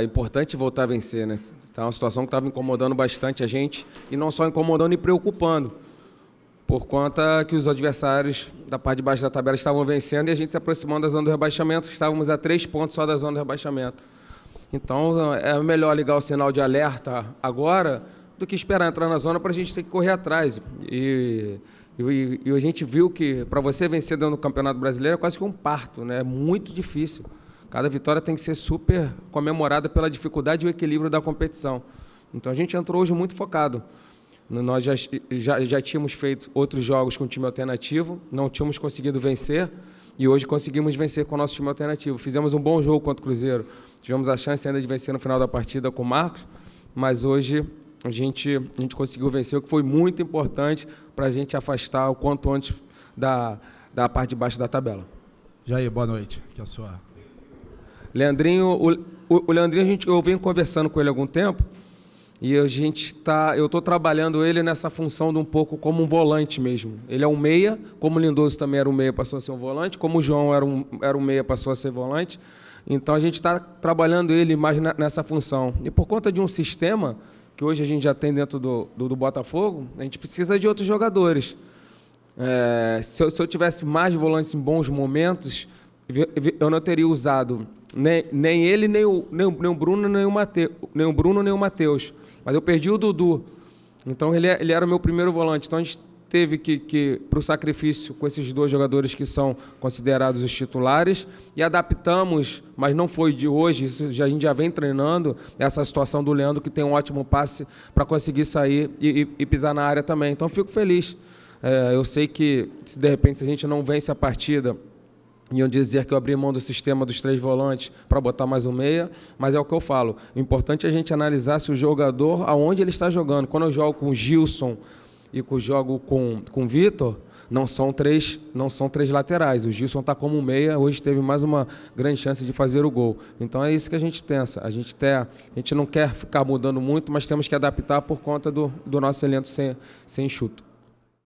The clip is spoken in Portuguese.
É importante voltar a vencer, né? Está uma situação que estava incomodando bastante a gente e não só incomodando e preocupando, por conta que os adversários da parte de baixo da tabela estavam vencendo e a gente se aproximando da zona do rebaixamento, estávamos a três pontos só da zona do rebaixamento. Então é melhor ligar o sinal de alerta agora do que esperar entrar na zona para a gente ter que correr atrás. E, e, e a gente viu que para você vencer dentro do Campeonato Brasileiro é quase que um parto, né? É muito difícil cada vitória tem que ser super comemorada pela dificuldade e o equilíbrio da competição. Então a gente entrou hoje muito focado. Nós já, já, já tínhamos feito outros jogos com time alternativo, não tínhamos conseguido vencer e hoje conseguimos vencer com o nosso time alternativo. Fizemos um bom jogo contra o Cruzeiro, tivemos a chance ainda de vencer no final da partida com o Marcos, mas hoje a gente, a gente conseguiu vencer, o que foi muito importante para a gente afastar o quanto antes da, da parte de baixo da tabela. Jair, boa noite. Que é a sua Leandrinho, o, o, Leandrinho, a gente, eu venho conversando com ele há algum tempo e a gente tá, eu estou trabalhando ele nessa função de um pouco como um volante mesmo. Ele é um meia, como o Lindoso também era um meia, passou a ser um volante, como o João era um, era um meia, passou a ser volante. Então a gente está trabalhando ele mais na, nessa função. E por conta de um sistema que hoje a gente já tem dentro do, do, do Botafogo, a gente precisa de outros jogadores. É, se, eu, se, eu, tivesse mais volantes em bons momentos, eu não teria usado nem, nem ele, nem o, nem, o, nem o Bruno, nem o, Mateu, nem o Bruno, nem o Matheus. Mas eu perdi o Dudu. Então ele, é, ele era o meu primeiro volante. Então a gente teve que, que para o sacrifício com esses dois jogadores que são considerados os titulares e adaptamos, mas não foi de hoje, isso já, a gente já vem treinando essa situação do Leandro que tem um ótimo passe para conseguir sair e, e, e, pisar na área também. Então fico feliz. É, eu sei que se de repente se a gente não vence a partida iam dizer que eu abri mão do sistema dos três volantes para botar mais um meia, mas é o que eu falo. O importante é a gente analisar se o jogador, aonde ele está jogando. Quando eu jogo com o Gilson e que jogo com, com o Vitor, não são três, não são três laterais. O Gilson está como meia, hoje teve mais uma grande chance de fazer o gol. Então é isso que a gente pensa. A gente, até, a gente não quer ficar mudando muito, mas temos que adaptar por conta do, do nosso elenco sem, sem enxuto.